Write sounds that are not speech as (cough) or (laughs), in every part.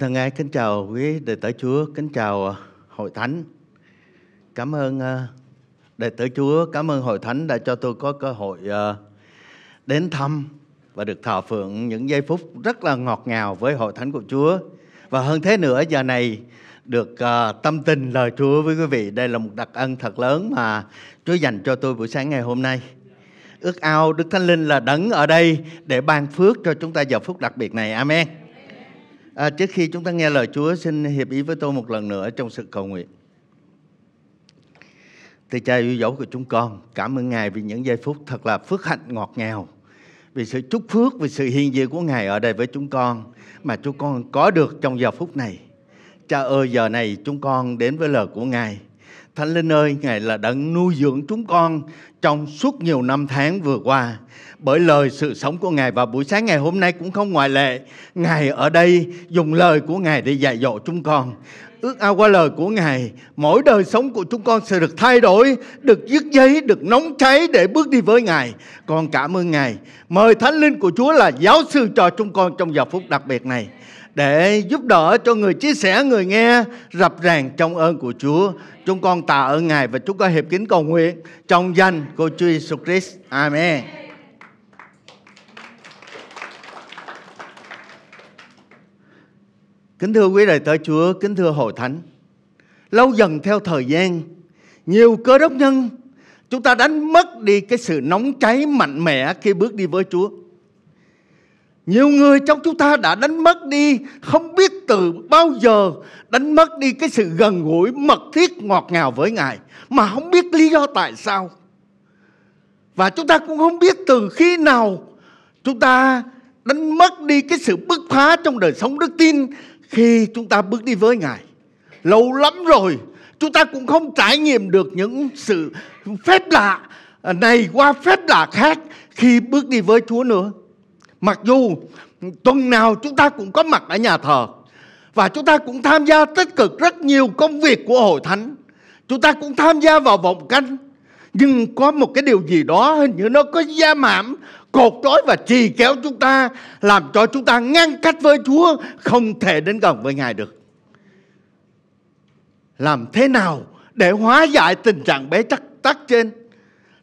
thân ái kính chào quý đệ tử Chúa, kính chào ờ, hội thánh. Cảm ơn ờ, đệ tử Chúa, cảm ơn hội thánh đã cho tôi có cơ hội ờ, đến thăm và được thọ phượng những giây phút rất là ngọt ngào với hội thánh của Chúa. Và hơn thế nữa giờ này được tâm tình lời Chúa với quý vị, đây là một đặc ân thật lớn mà Chúa dành cho tôi buổi sáng ngày hôm nay. Ước ao Đức Thánh Linh là đấng ở đây để ban phước cho chúng ta giờ phút đặc biệt này. Amen. À, trước khi chúng ta nghe lời Chúa, xin hiệp ý với tôi một lần nữa trong sự cầu nguyện. Thầy cha yêu dấu của chúng con, cảm ơn Ngài vì những giây phút thật là phước hạnh ngọt ngào, vì sự chúc phước, vì sự hiện diện của Ngài ở đây với chúng con mà chúng con có được trong giờ phút này. Cha ơi, giờ này chúng con đến với lời của Ngài. Thánh Linh ơi, Ngài là đấng nuôi dưỡng chúng con trong suốt nhiều năm tháng vừa qua bởi lời sự sống của Ngài và buổi sáng ngày hôm nay cũng không ngoại lệ. Ngài ở đây dùng lời của Ngài để dạy dỗ chúng con. Ước ao qua lời của Ngài, mỗi đời sống của chúng con sẽ được thay đổi, được dứt giấy, được nóng cháy để bước đi với Ngài. Con cảm ơn Ngài. Mời Thánh Linh của Chúa là giáo sư cho chúng con trong giờ phút đặc biệt này để giúp đỡ cho người chia sẻ, người nghe rập ràng trong ơn của Chúa. Chúng con tạ ơn Ngài và chúng con hiệp kính cầu nguyện trong danh của Chúa Jesus Christ. Amen. Kính thưa quý đại tới Chúa, kính thưa hội thánh. Lâu dần theo thời gian, nhiều cơ đốc nhân chúng ta đánh mất đi cái sự nóng cháy mạnh mẽ khi bước đi với Chúa. Nhiều người trong chúng ta đã đánh mất đi không biết từ bao giờ đánh mất đi cái sự gần gũi mật thiết ngọt ngào với Ngài mà không biết lý do tại sao. Và chúng ta cũng không biết từ khi nào chúng ta đánh mất đi cái sự bứt phá trong đời sống đức tin khi chúng ta bước đi với Ngài. Lâu lắm rồi chúng ta cũng không trải nghiệm được những sự phép lạ à, này qua phép lạ khác khi bước đi với Chúa nữa. Mặc dù tuần nào chúng ta cũng có mặt ở nhà thờ và chúng ta cũng tham gia tích cực rất nhiều công việc của hội thánh. Chúng ta cũng tham gia vào vòng canh nhưng có một cái điều gì đó hình như nó có gia mảm cột trói và trì kéo chúng ta, làm cho chúng ta ngăn cách với Chúa, không thể đến gần với Ngài được. Làm thế nào để hóa giải tình trạng bế tắc tắc trên?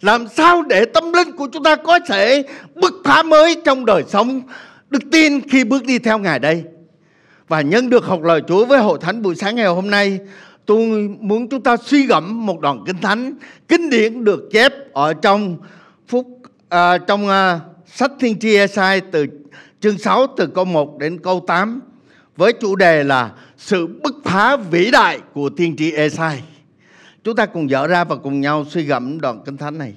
Làm sao để tâm linh của chúng ta có thể bứt phá mới trong đời sống đức tin khi bước đi theo Ngài đây? Và nhân được học lời Chúa với hội thánh buổi sáng ngày hôm nay, tôi muốn chúng ta suy gẫm một đoạn kinh thánh, kinh điển được chép ở trong phúc à, trong uh, sách Thiên Tri Esai từ chương 6 từ câu 1 đến câu 8 với chủ đề là sự bứt phá vĩ đại của Thiên Tri Esai. Chúng ta cùng dở ra và cùng nhau suy gẫm đoạn kinh thánh này.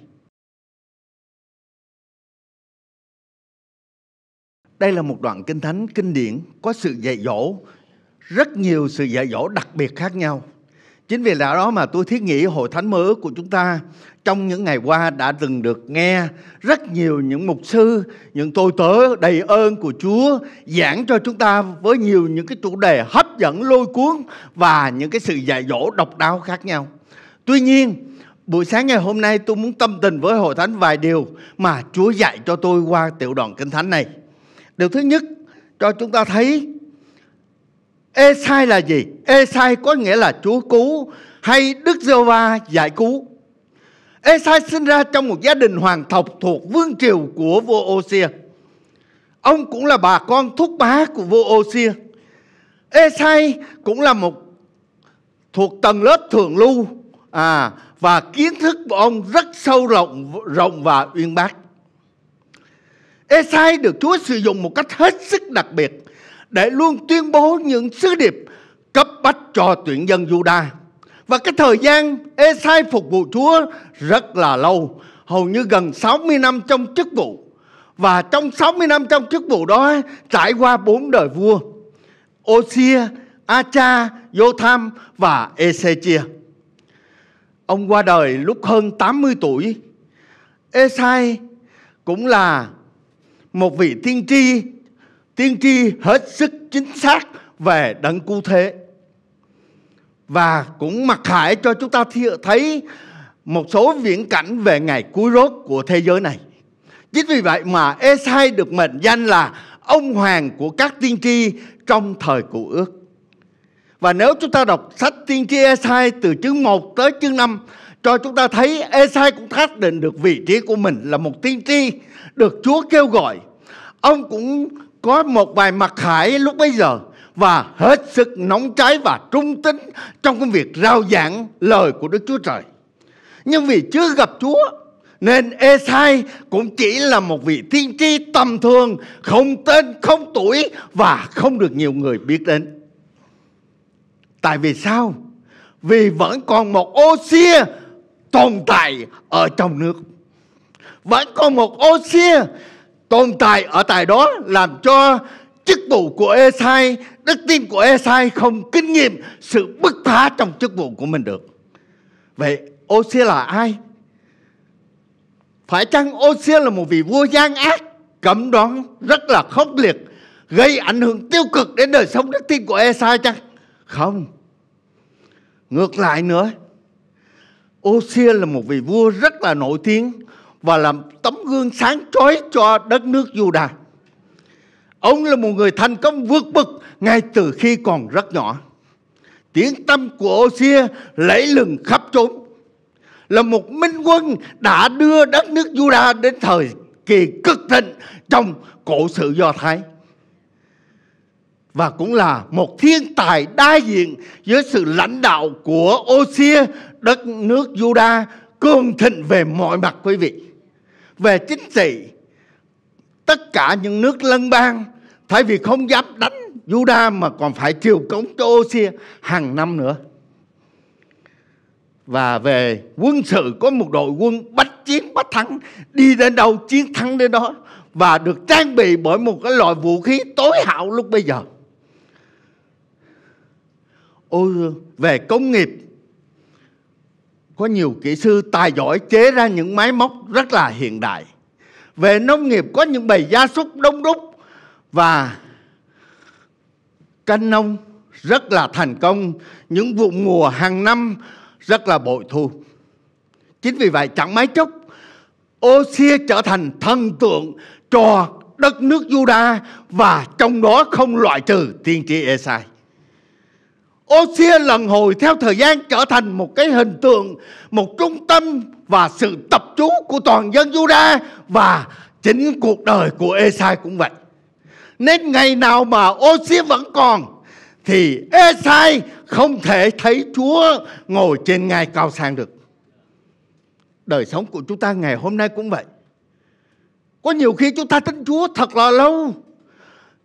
Đây là một đoạn kinh thánh kinh điển có sự dạy dỗ, rất nhiều sự dạy dỗ đặc biệt khác nhau Chính vì lẽ đó mà tôi thiết nghĩ hội thánh mơ ước của chúng ta trong những ngày qua đã từng được nghe rất nhiều những mục sư, những tôi tớ đầy ơn của Chúa giảng cho chúng ta với nhiều những cái chủ đề hấp dẫn lôi cuốn và những cái sự dạy dỗ độc đáo khác nhau. Tuy nhiên, buổi sáng ngày hôm nay tôi muốn tâm tình với hội thánh vài điều mà Chúa dạy cho tôi qua tiểu đoạn kinh thánh này. Điều thứ nhất cho chúng ta thấy Ê sai là gì? Ê sai có nghĩa là Chúa cứu hay Đức giê va giải cứu. Ê sai sinh ra trong một gia đình hoàng tộc thuộc vương triều của vua ô Ông cũng là bà con thúc bá của vua Ô-xia. Ê sai cũng là một thuộc tầng lớp thượng lưu à và kiến thức của ông rất sâu rộng rộng và uyên bác. Esai được Chúa sử dụng một cách hết sức đặc biệt để luôn tuyên bố những sứ điệp cấp bách cho tuyển dân Juda. Và cái thời gian Esai phục vụ Chúa rất là lâu, hầu như gần 60 năm trong chức vụ. Và trong 60 năm trong chức vụ đó trải qua bốn đời vua. Osia, Acha, Jotham và Ezechia. Ông qua đời lúc hơn 80 tuổi. Esai cũng là một vị tiên tri tiên tri hết sức chính xác về đấng cứu thế và cũng mặc khải cho chúng ta thấy một số viễn cảnh về ngày cuối rốt của thế giới này. Chính vì vậy mà Esai được mệnh danh là ông hoàng của các tiên tri trong thời cụ ước. Và nếu chúng ta đọc sách tiên tri Esai từ chương 1 tới chương 5 cho chúng ta thấy Esai cũng xác định được vị trí của mình là một tiên tri được Chúa kêu gọi. Ông cũng có một vài mặt khải lúc bấy giờ và hết sức nóng cháy và trung tín trong công việc rao giảng lời của Đức Chúa Trời. Nhưng vì chưa gặp Chúa nên Esai cũng chỉ là một vị tiên tri tầm thường, không tên, không tuổi và không được nhiều người biết đến. Tại vì sao? Vì vẫn còn một ô xia tồn tại ở trong nước. Vẫn còn một ô xia tồn tại ở tại đó làm cho chức vụ của Esai, đức tin của Esai không kinh nghiệm sự bứt phá trong chức vụ của mình được. Vậy Osia là ai? Phải chăng Osia là một vị vua gian ác, cấm đoán rất là khốc liệt, gây ảnh hưởng tiêu cực đến đời sống đức tin của Esai chăng? Không. Ngược lại nữa, Osia là một vị vua rất là nổi tiếng, và làm tấm gương sáng chói cho đất nước Juda. Ông là một người thành công vượt bậc ngay từ khi còn rất nhỏ. Tiếng tâm của Osia lẫy lừng khắp chốn. Là một minh quân đã đưa đất nước Juda đến thời kỳ cực thịnh trong cổ sự Do Thái. Và cũng là một thiên tài đa diện với sự lãnh đạo của Osia, đất nước Juda cường thịnh về mọi mặt quý vị về chính trị tất cả những nước lân bang thay vì không dám đánh Juda mà còn phải chiều cống cho Osia hàng năm nữa và về quân sự có một đội quân bách chiến bách thắng đi đến đâu chiến thắng đến đó và được trang bị bởi một cái loại vũ khí tối hảo lúc bây giờ Ôi, về công nghiệp có nhiều kỹ sư tài giỏi chế ra những máy móc rất là hiện đại. Về nông nghiệp có những bầy gia súc đông đúc và canh nông rất là thành công, những vụ mùa hàng năm rất là bội thu. Chính vì vậy chẳng mấy chốc Ô-xia trở thành thần tượng cho đất nước Juda và trong đó không loại trừ tiên tri Esai. Oxia lần hồi theo thời gian trở thành một cái hình tượng, một trung tâm và sự tập trú của toàn dân Juda và chính cuộc đời của Esai cũng vậy. Nên ngày nào mà Oxia vẫn còn thì Esai không thể thấy Chúa ngồi trên ngai cao sang được. Đời sống của chúng ta ngày hôm nay cũng vậy. Có nhiều khi chúng ta tin Chúa thật là lâu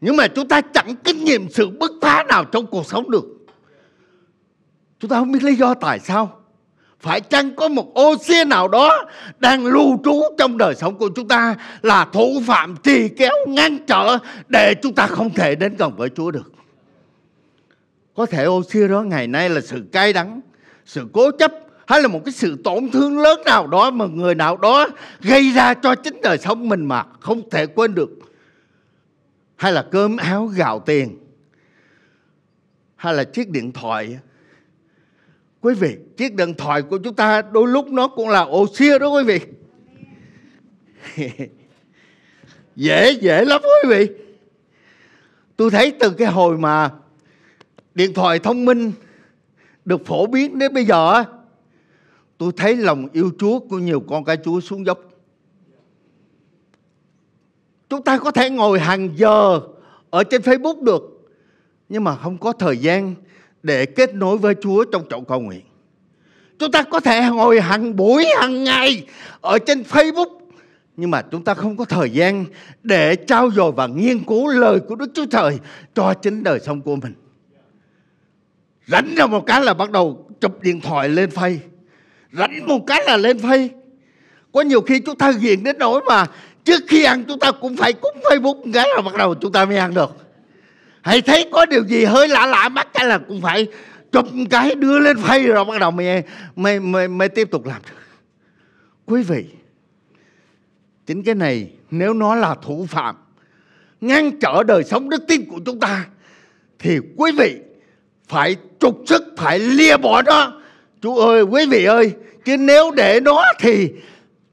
Nhưng mà chúng ta chẳng kinh nghiệm sự bứt phá nào trong cuộc sống được Chúng ta không biết lý do tại sao. Phải chăng có một ô xia nào đó đang lưu trú trong đời sống của chúng ta là thủ phạm trì kéo ngăn trở để chúng ta không thể đến gần với Chúa được. Có thể ô xia đó ngày nay là sự cay đắng, sự cố chấp hay là một cái sự tổn thương lớn nào đó mà người nào đó gây ra cho chính đời sống mình mà không thể quên được. Hay là cơm áo gạo tiền hay là chiếc điện thoại Quý vị, chiếc điện thoại của chúng ta đôi lúc nó cũng là ô xia đó quý vị. (laughs) dễ, dễ lắm quý vị. Tôi thấy từ cái hồi mà điện thoại thông minh được phổ biến đến bây giờ tôi thấy lòng yêu Chúa của nhiều con cái Chúa xuống dốc. Chúng ta có thể ngồi hàng giờ ở trên Facebook được nhưng mà không có thời gian để kết nối với Chúa trong chậu cầu nguyện. Chúng ta có thể ngồi hàng buổi, hàng ngày ở trên Facebook nhưng mà chúng ta không có thời gian để trao dồi và nghiên cứu lời của Đức Chúa Trời cho chính đời sống của mình. Rảnh ra một cái là bắt đầu chụp điện thoại lên phay. Rảnh một cái là lên phay. Có nhiều khi chúng ta ghiền đến nỗi mà trước khi ăn chúng ta cũng phải cúng Facebook cái là bắt đầu chúng ta mới ăn được hãy thấy có điều gì hơi lạ lạ mắt cái là cũng phải chụp cái đưa lên phay rồi bắt đầu mày mày mày, mày tiếp tục làm quý vị chính cái này nếu nó là thủ phạm ngăn trở đời sống đức tin của chúng ta thì quý vị phải trục sức phải lìa bỏ nó chú ơi quý vị ơi chứ nếu để nó thì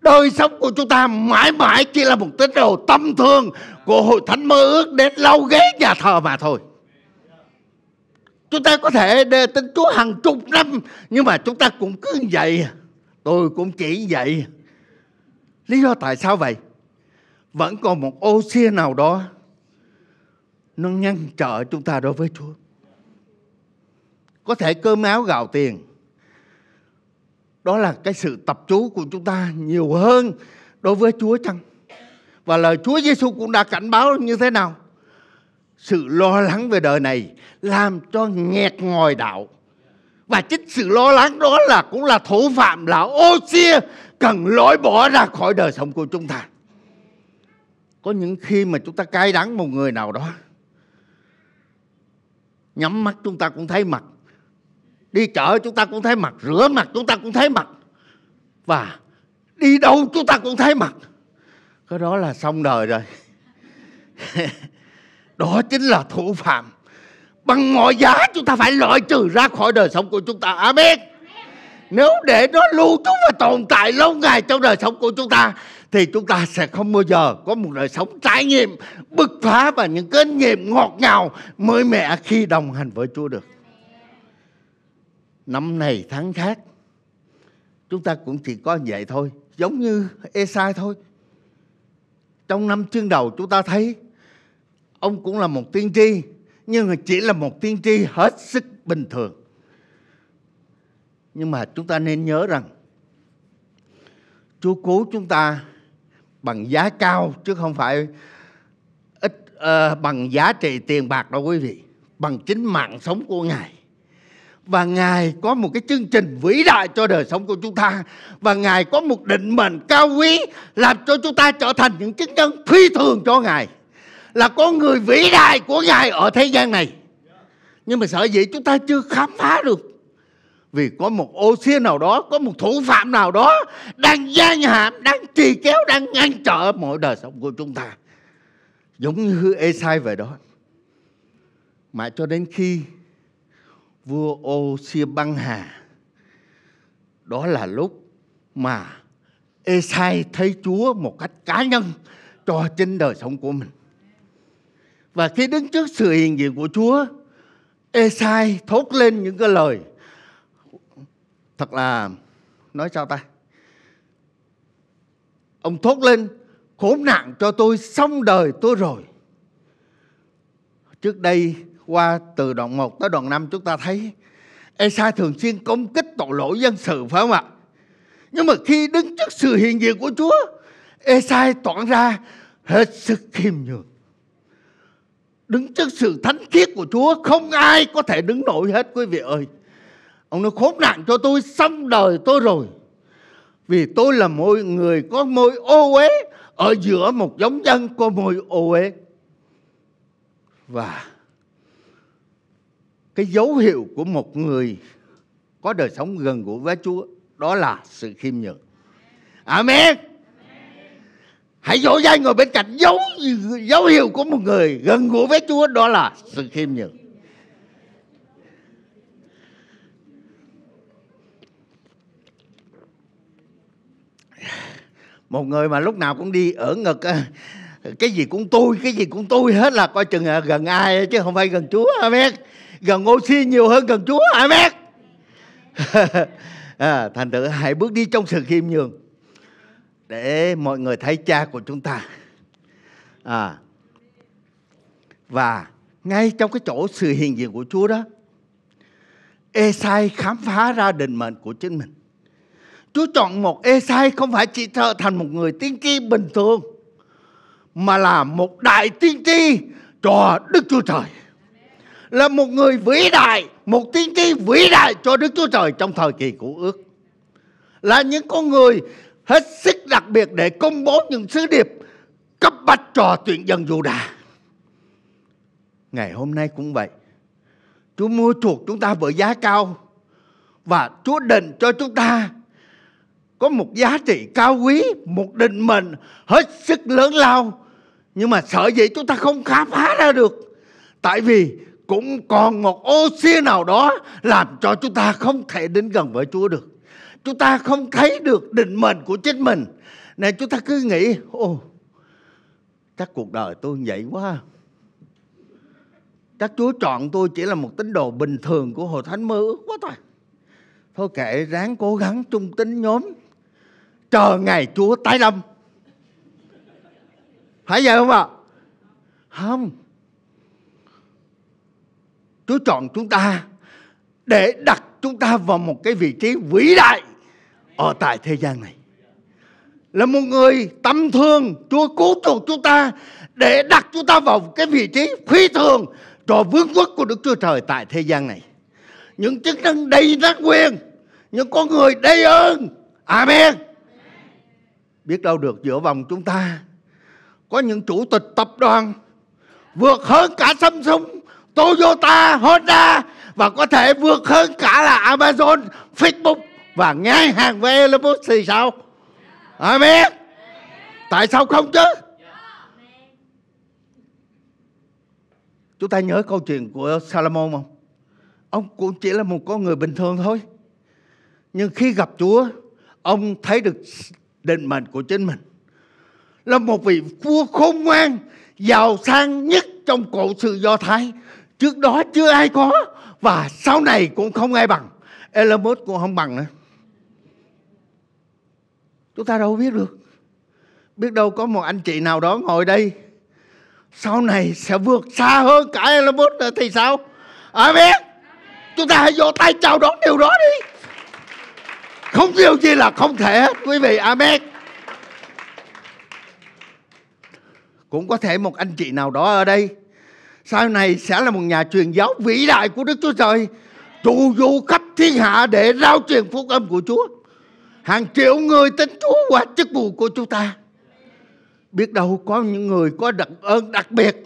đời sống của chúng ta mãi mãi chỉ là một tín đồ tâm thương của hội thánh mơ ước đến lau ghế nhà thờ mà thôi chúng ta có thể đề tin chúa hàng chục năm nhưng mà chúng ta cũng cứ vậy tôi cũng chỉ vậy lý do tại sao vậy vẫn còn một ô xia nào đó nó ngăn trở chúng ta đối với chúa có thể cơm áo gạo tiền đó là cái sự tập chú của chúng ta nhiều hơn đối với Chúa chăng? Và lời Chúa Giêsu cũng đã cảnh báo như thế nào? Sự lo lắng về đời này làm cho nghẹt ngòi đạo. Và chính sự lo lắng đó là cũng là thủ phạm là ô xia cần lối bỏ ra khỏi đời sống của chúng ta. Có những khi mà chúng ta cay đắng một người nào đó Nhắm mắt chúng ta cũng thấy mặt đi chợ chúng ta cũng thấy mặt rửa mặt chúng ta cũng thấy mặt và đi đâu chúng ta cũng thấy mặt cái đó là xong đời rồi (laughs) đó chính là thủ phạm bằng mọi giá chúng ta phải loại trừ ra khỏi đời sống của chúng ta amen nếu để nó lưu trú và tồn tại lâu ngày trong đời sống của chúng ta thì chúng ta sẽ không bao giờ có một đời sống trải nghiệm bứt phá và những cái nghiệm ngọt ngào mới mẻ khi đồng hành với Chúa được năm này tháng khác chúng ta cũng chỉ có vậy thôi giống như Esai thôi trong năm chương đầu chúng ta thấy ông cũng là một tiên tri nhưng mà chỉ là một tiên tri hết sức bình thường nhưng mà chúng ta nên nhớ rằng Chúa cứu chúng ta bằng giá cao chứ không phải ít uh, bằng giá trị tiền bạc đâu quý vị bằng chính mạng sống của ngài và Ngài có một cái chương trình vĩ đại cho đời sống của chúng ta và Ngài có một định mệnh cao quý làm cho chúng ta trở thành những chức nhân phi thường cho Ngài là con người vĩ đại của Ngài ở thế gian này nhưng mà sợ dĩ chúng ta chưa khám phá được vì có một ô xia nào đó có một thủ phạm nào đó đang gian hãm đang trì kéo đang ngăn trở mọi đời sống của chúng ta giống như ê sai vậy đó mà cho đến khi vua ô xia băng hà đó là lúc mà Esai thấy Chúa một cách cá nhân cho chính đời sống của mình. Và khi đứng trước sự hiện diện của Chúa, Esai thốt lên những cái lời thật là nói sao ta? Ông thốt lên khốn nạn cho tôi xong đời tôi rồi. Trước đây qua từ đoạn 1 tới đoạn 5 chúng ta thấy Esai thường xuyên công kích tội lỗi dân sự phải không ạ? Nhưng mà khi đứng trước sự hiện diện của Chúa, Esai tỏa ra hết sức khiêm nhường. Đứng trước sự thánh khiết của Chúa không ai có thể đứng nổi hết quý vị ơi. Ông nói khốn nạn cho tôi xong đời tôi rồi. Vì tôi là một người có môi ô uế ở giữa một giống dân có môi ô uế. Và cái dấu hiệu của một người có đời sống gần gũi với Chúa đó là sự khiêm nhường. Amen. Hãy dỗ dành người bên cạnh dấu dấu hiệu của một người gần gũi với Chúa đó là sự khiêm nhường. Một người mà lúc nào cũng đi ở ngực cái gì cũng tôi, cái gì cũng tôi hết là coi chừng à, gần ai chứ không phải gần Chúa. Amen gần oxy nhiều hơn gần Chúa amen (laughs) à, thành thử hãy bước đi trong sự khiêm nhường để mọi người thấy cha của chúng ta à, và ngay trong cái chỗ sự hiện diện của Chúa đó Esai khám phá ra định mệnh của chính mình Chúa chọn một Esai không phải chỉ trở thành một người tiên tri bình thường mà là một đại tiên tri cho Đức Chúa Trời là một người vĩ đại, một tiên tri vĩ đại cho Đức Chúa Trời trong thời kỳ cũ ước. Là những con người hết sức đặc biệt để công bố những sứ điệp cấp bách trò chuyện dân dù đà. Ngày hôm nay cũng vậy. Chúa mua chuộc chúng ta với giá cao và Chúa định cho chúng ta có một giá trị cao quý, một định mệnh hết sức lớn lao. Nhưng mà sợ gì chúng ta không khám phá ra được. Tại vì cũng còn một ô xia nào đó làm cho chúng ta không thể đến gần với Chúa được. Chúng ta không thấy được định mệnh của chính mình. Này chúng ta cứ nghĩ, ô, chắc cuộc đời tôi vậy quá. Chắc Chúa chọn tôi chỉ là một tín đồ bình thường của Hội Thánh mơ ước quá thôi. Thôi kệ, ráng cố gắng trung tín nhóm, chờ ngày Chúa tái lâm. Phải vậy không ạ? À? Không Chúa chọn chúng ta để đặt chúng ta vào một cái vị trí vĩ đại ở tại thế gian này. Là một người tâm thương, Chúa cứu chuộc chúng ta để đặt chúng ta vào cái vị trí phi thường cho vương quốc của Đức Chúa Trời tại thế gian này. Những chức năng đầy tác quyền, những con người đầy ơn. Amen. Biết đâu được giữa vòng chúng ta có những chủ tịch tập đoàn vượt hơn cả Samsung Toyota, Honda và có thể vượt hơn cả là Amazon, Facebook và ngay hàng về Elon thì sao? Amen. Tại sao không chứ? Chúng ta nhớ câu chuyện của Salomon không? Ông cũng chỉ là một con người bình thường thôi. Nhưng khi gặp Chúa, ông thấy được định mệnh của chính mình. Là một vị vua khôn ngoan, giàu sang nhất trong cổ sự Do Thái trước đó chưa ai có và sau này cũng không ai bằng Elon cũng không bằng nữa chúng ta đâu biết được biết đâu có một anh chị nào đó ngồi đây sau này sẽ vượt xa hơn cả Elon Musk thì sao Amen chúng ta hãy vỗ tay chào đón điều đó đi không điều gì là không thể hết quý vị Amen cũng có thể một anh chị nào đó ở đây sau này sẽ là một nhà truyền giáo vĩ đại của Đức Chúa Trời trụ du khắp thiên hạ để rao truyền phúc âm của Chúa hàng triệu người tin Chúa qua chức vụ của chúng ta biết đâu có những người có đặc ơn đặc biệt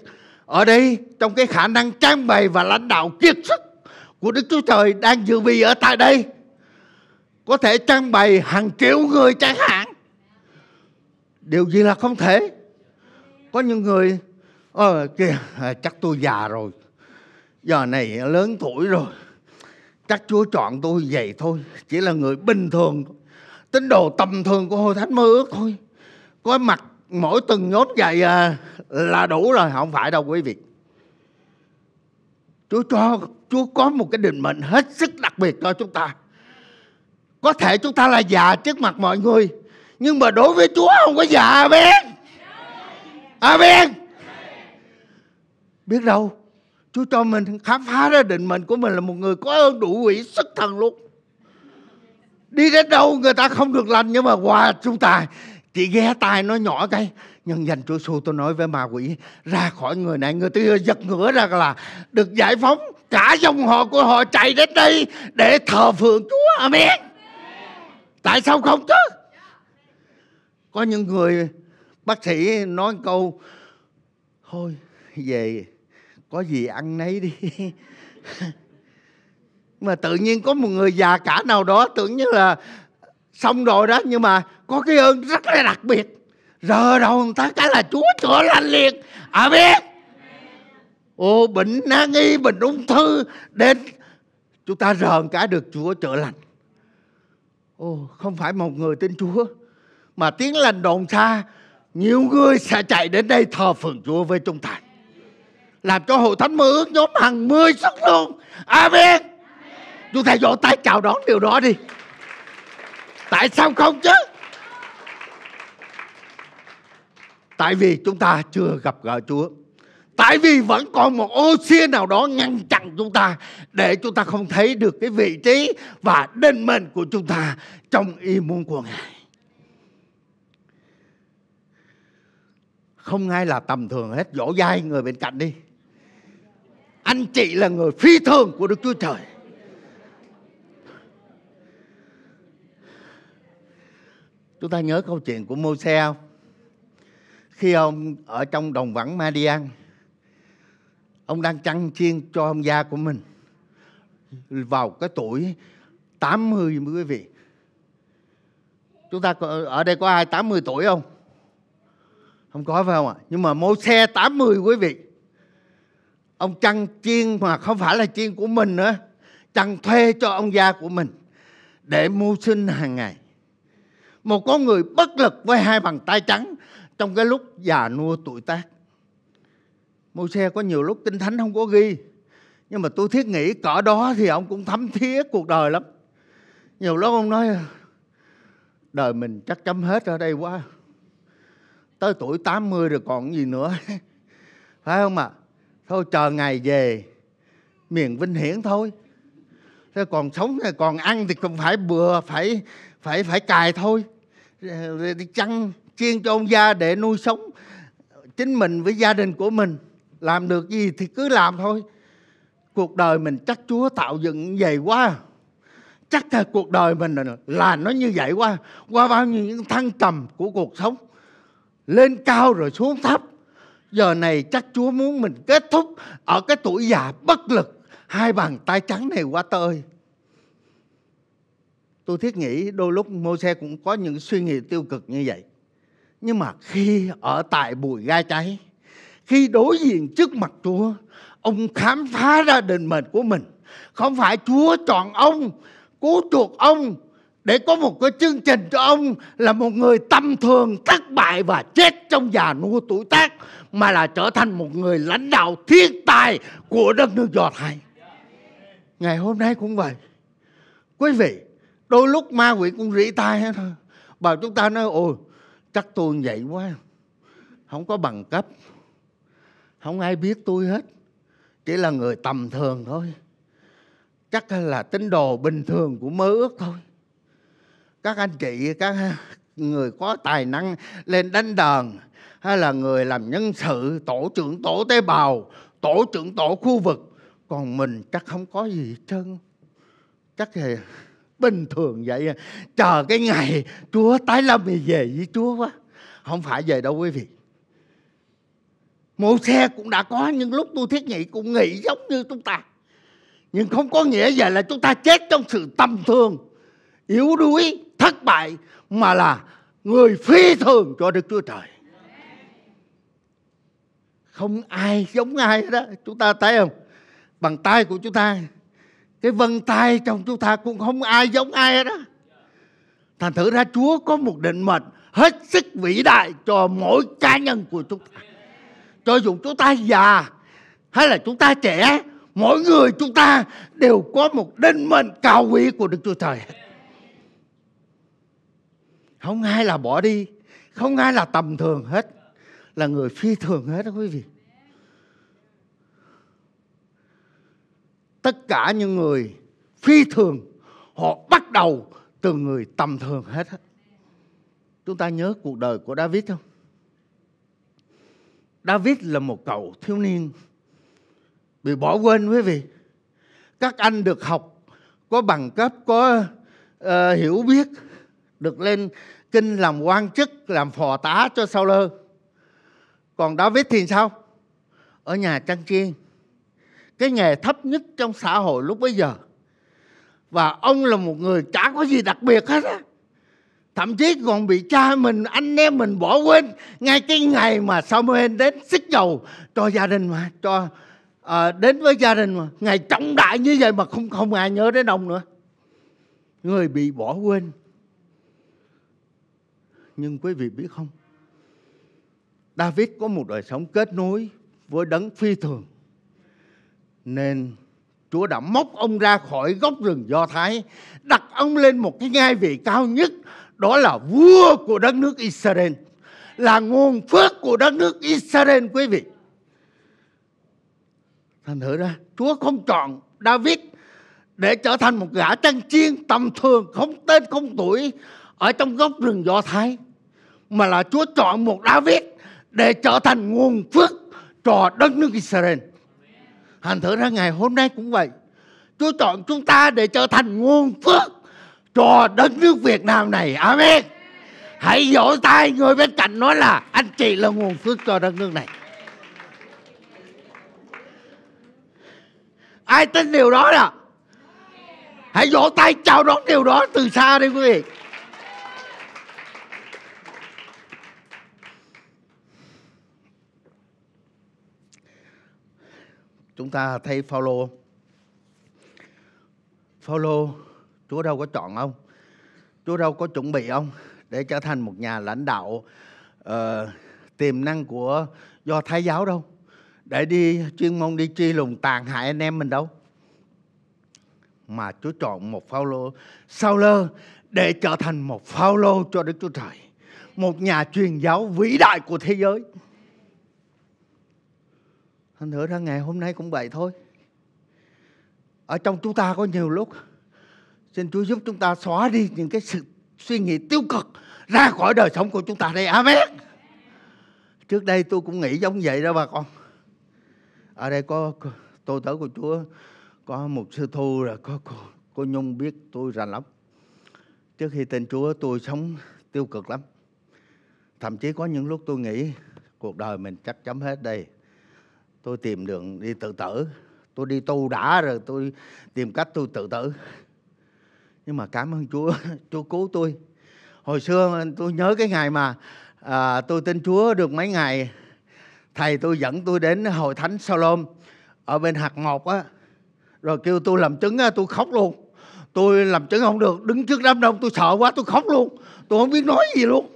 ở đây trong cái khả năng trang bày và lãnh đạo kiệt xuất của Đức Chúa Trời đang dự bị ở tại đây có thể trang bày hàng triệu người chẳng hạn điều gì là không thể có những người ờ kia chắc tôi già rồi giờ này lớn tuổi rồi chắc chúa chọn tôi vậy thôi chỉ là người bình thường tín đồ tầm thường của hội thánh mơ ước thôi có mặt mỗi tuần nhốt vậy à, là đủ rồi không phải đâu quý vị chúa cho chúa có một cái định mệnh hết sức đặc biệt cho chúng ta có thể chúng ta là già trước mặt mọi người nhưng mà đối với chúa không có già amen amen biết đâu Chúa cho mình khám phá ra định mệnh của mình là một người có ơn đủ quỷ sức thần luôn đi đến đâu người ta không được lành nhưng mà qua chúng ta chỉ ghé tai nó nhỏ cái nhân dành Chúa Giêsu tôi nói với ma quỷ ra khỏi người này người kia giật ngửa ra là được giải phóng cả dòng họ của họ chạy đến đây để thờ phượng Chúa amen tại sao không chứ có những người bác sĩ nói câu thôi về có gì ăn nấy đi (laughs) mà tự nhiên có một người già cả nào đó tưởng như là xong rồi đó nhưng mà có cái ơn rất là đặc biệt rờ đầu người ta cái là chúa chữa lành liền à biết ô bệnh nan y bệnh ung thư đến chúng ta rờ cái được chúa chữa lành ô không phải một người tin chúa mà tiếng lành đồn xa nhiều người sẽ chạy đến đây thờ phượng chúa với chúng ta làm cho hội thánh mơ ước nhóm hàng mươi sức luôn amen chúng ta vỗ tay chào đón điều đó đi tại sao không chứ tại vì chúng ta chưa gặp gỡ chúa tại vì vẫn còn một ô xia nào đó ngăn chặn chúng ta để chúng ta không thấy được cái vị trí và đền mệnh của chúng ta trong ý muốn của ngài không ai là tầm thường hết vỗ vai người bên cạnh đi anh chị là người phi thường của Đức Chúa Trời. Chúng ta nhớ câu chuyện của Môi-se không? Khi ông ở trong đồng vắng Madian, ông đang chăn chiên cho ông gia của mình vào cái tuổi 80 quý vị. Chúng ta có, ở đây có ai 80 tuổi không? Không có phải không ạ? Nhưng mà Môi-se 80 quý vị ông chăn chiên mà không phải là chiên của mình nữa chăn thuê cho ông gia của mình để mưu sinh hàng ngày một con người bất lực với hai bàn tay trắng trong cái lúc già nua tuổi tác mô xe có nhiều lúc kinh thánh không có ghi nhưng mà tôi thiết nghĩ cỡ đó thì ông cũng thấm thía cuộc đời lắm nhiều lúc ông nói đời mình chắc chấm hết ở đây quá tới tuổi 80 rồi còn gì nữa (laughs) phải không ạ à? thôi chờ ngày về miền vinh hiển thôi thế còn sống thì còn ăn thì cũng phải bừa phải phải phải cài thôi đi chăn chiên cho ông gia để nuôi sống chính mình với gia đình của mình làm được gì thì cứ làm thôi cuộc đời mình chắc chúa tạo dựng như vậy quá chắc là cuộc đời mình là nó như vậy quá qua bao nhiêu những thăng trầm của cuộc sống lên cao rồi xuống thấp giờ này chắc Chúa muốn mình kết thúc ở cái tuổi già bất lực hai bàn tay trắng này qua tôi tôi thiết nghĩ đôi lúc mô xe cũng có những suy nghĩ tiêu cực như vậy nhưng mà khi ở tại bụi gai cháy khi đối diện trước mặt chúa ông khám phá ra định mệnh của mình không phải chúa chọn ông cứu chuộc ông để có một cái chương trình cho ông là một người tâm thường thất bại và chết trong già nua tuổi tác mà là trở thành một người lãnh đạo thiên tài của đất nước Do Thái. Ngày hôm nay cũng vậy. Quý vị, đôi lúc ma quỷ cũng rỉ tai hết thôi. Bảo chúng ta nói ồ chắc tôi vậy quá. Không có bằng cấp. Không ai biết tôi hết. Chỉ là người tầm thường thôi. Chắc là tín đồ bình thường của mơ ước thôi. Các anh chị, các người có tài năng lên đánh đờn hay là người làm nhân sự tổ trưởng tổ tế bào tổ trưởng tổ khu vực còn mình chắc không có gì hết trơn chắc là bình thường vậy à. chờ cái ngày chúa tái lâm thì về với chúa quá không phải về đâu quý vị mộ xe cũng đã có những lúc tôi thiết nghĩ cũng nghĩ giống như chúng ta nhưng không có nghĩa vậy là chúng ta chết trong sự tầm thường yếu đuối thất bại mà là người phi thường cho đức chúa trời không ai giống ai đó chúng ta thấy không bằng tay của chúng ta cái vân tay trong chúng ta cũng không ai giống ai đó thành thử ra chúa có một định mệnh hết sức vĩ đại cho mỗi cá nhân của chúng ta cho dù chúng ta già hay là chúng ta trẻ mỗi người chúng ta đều có một định mệnh cao quý của đức chúa trời không ai là bỏ đi không ai là tầm thường hết là người phi thường hết đó quý vị tất cả những người phi thường họ bắt đầu từ người tầm thường hết á chúng ta nhớ cuộc đời của david không david là một cậu thiếu niên bị bỏ quên quý vị các anh được học có bằng cấp có uh, hiểu biết được lên kinh làm quan chức làm phò tá cho sau lơ còn David thì sao? Ở nhà chăn chiên. Cái nghề thấp nhất trong xã hội lúc bấy giờ. Và ông là một người chả có gì đặc biệt hết á. Thậm chí còn bị cha mình, anh em mình bỏ quên ngay cái ngày mà Samuel đến xích dầu cho gia đình mà, cho à, đến với gia đình mà. Ngày trọng đại như vậy mà không không ai nhớ đến ông nữa. Người bị bỏ quên. Nhưng quý vị biết không? David có một đời sống kết nối với đấng phi thường. Nên Chúa đã móc ông ra khỏi góc rừng Do Thái, đặt ông lên một cái ngai vị cao nhất, đó là vua của đất nước Israel, là nguồn phước của đất nước Israel quý vị. Thành thử ra, Chúa không chọn David để trở thành một gã trăng chiên tầm thường, không tên, không tuổi ở trong góc rừng Do Thái, mà là Chúa chọn một David để trở thành nguồn phước cho đất nước Israel. Thành thử ra ngày hôm nay cũng vậy. Chúa chọn chúng ta để trở thành nguồn phước cho đất nước Việt Nam này. Amen. Hãy vỗ tay người bên cạnh nói là anh chị là nguồn phước cho đất nước này. Ai tin điều đó nè? Hãy vỗ tay chào đón điều đó từ xa đi quý vị. chúng ta thấy Phaolô Phaolô Chúa đâu có chọn ông Chúa đâu có chuẩn bị ông để trở thành một nhà lãnh đạo uh, tiềm năng của do Thái giáo đâu để đi chuyên môn đi chi lùng tàn hại anh em mình đâu mà Chúa chọn một Phaolô sau lơ để trở thành một Phaolô cho Đức Chúa Trời một nhà truyền giáo vĩ đại của thế giới thành thử ra ngày hôm nay cũng vậy thôi ở trong chúng ta có nhiều lúc xin chúa giúp chúng ta xóa đi những cái sự suy nghĩ tiêu cực ra khỏi đời sống của chúng ta đây amen trước đây tôi cũng nghĩ giống vậy đó bà con ở đây có tôi tới của chúa có một sư thu rồi có cô, cô nhung biết tôi rành lắm trước khi tin chúa tôi sống tiêu cực lắm thậm chí có những lúc tôi nghĩ cuộc đời mình chắc chấm hết đây tôi tìm đường đi tự tử tôi đi tu đã rồi tôi tìm cách tôi tự tử nhưng mà cảm ơn chúa (laughs) chúa cứu tôi hồi xưa tôi nhớ cái ngày mà à, tôi tin chúa được mấy ngày thầy tôi dẫn tôi đến hội thánh salom ở bên hạt ngọt á rồi kêu tôi làm chứng á tôi khóc luôn tôi làm chứng không được đứng trước đám đông tôi sợ quá tôi khóc luôn tôi không biết nói gì luôn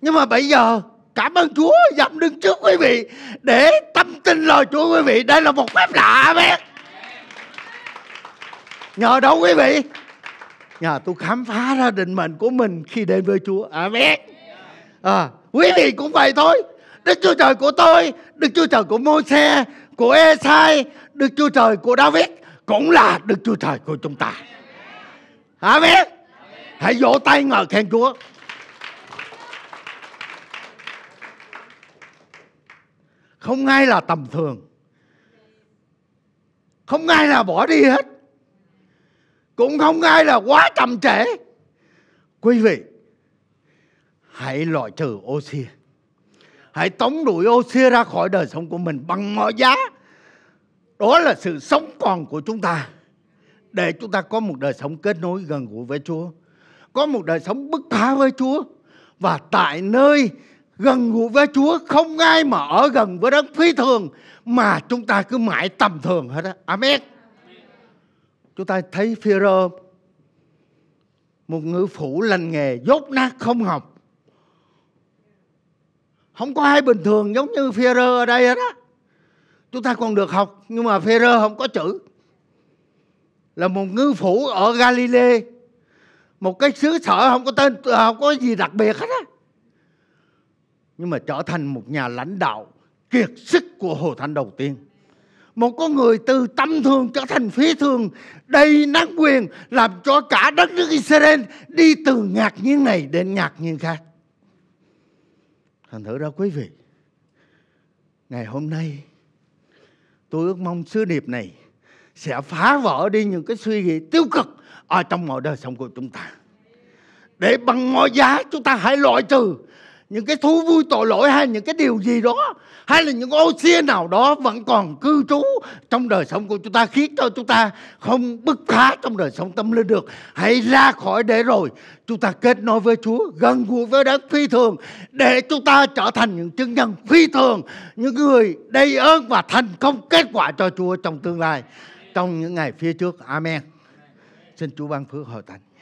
nhưng mà bây giờ Cảm ơn Chúa dậm đứng trước quý vị để tâm tin lời Chúa quý vị. Đây là một phép lạ bé. Nhờ đâu quý vị? Nhờ tôi khám phá ra định mệnh của mình khi đến với Chúa. Amen. À, quý vị cũng vậy thôi. Đức Chúa Trời của tôi, Đức Chúa Trời của Môi-se, của Esai, Đức Chúa Trời của David cũng là Đức Chúa Trời của chúng ta. Amen. Hãy vỗ tay ngợi khen Chúa. không ai là tầm thường không ai là bỏ đi hết cũng không ai là quá tầm trễ quý vị hãy loại trừ Oxy, hãy tống đuổi Oxy ra khỏi đời sống của mình bằng mọi giá đó là sự sống còn của chúng ta để chúng ta có một đời sống kết nối gần gũi với chúa có một đời sống bức phá với chúa và tại nơi gần gũi với Chúa không ai mà ở gần với đấng phi thường mà chúng ta cứ mãi tầm thường hết á. Amen. Chúng ta thấy phi rơ một ngữ phủ lành nghề dốt nát không học. Không có ai bình thường giống như phi rơ ở đây hết á. Chúng ta còn được học nhưng mà phi rơ không có chữ. Là một ngư phủ ở Galilee một cái xứ sở không có tên không có gì đặc biệt hết á nhưng mà trở thành một nhà lãnh đạo kiệt sức của Hồ Thanh đầu tiên. Một con người từ tâm thương trở thành phí thương đầy năng quyền làm cho cả đất nước Israel đi từ ngạc nhiên này đến ngạc nhiên khác. Thành thử ra quý vị, ngày hôm nay tôi ước mong sứ điệp này sẽ phá vỡ đi những cái suy nghĩ tiêu cực ở trong mọi đời sống của chúng ta. Để bằng mọi giá chúng ta hãy loại trừ những cái thú vui tội lỗi hay những cái điều gì đó hay là những ô xia nào đó vẫn còn cư trú trong đời sống của chúng ta khiến cho chúng ta không bứt phá trong đời sống tâm linh được hãy ra khỏi để rồi chúng ta kết nối với Chúa gần gũi với đấng phi thường để chúng ta trở thành những chứng nhân phi thường những người đầy ơn và thành công kết quả cho Chúa trong tương lai trong những ngày phía trước Amen xin Chúa ban phước hội thánh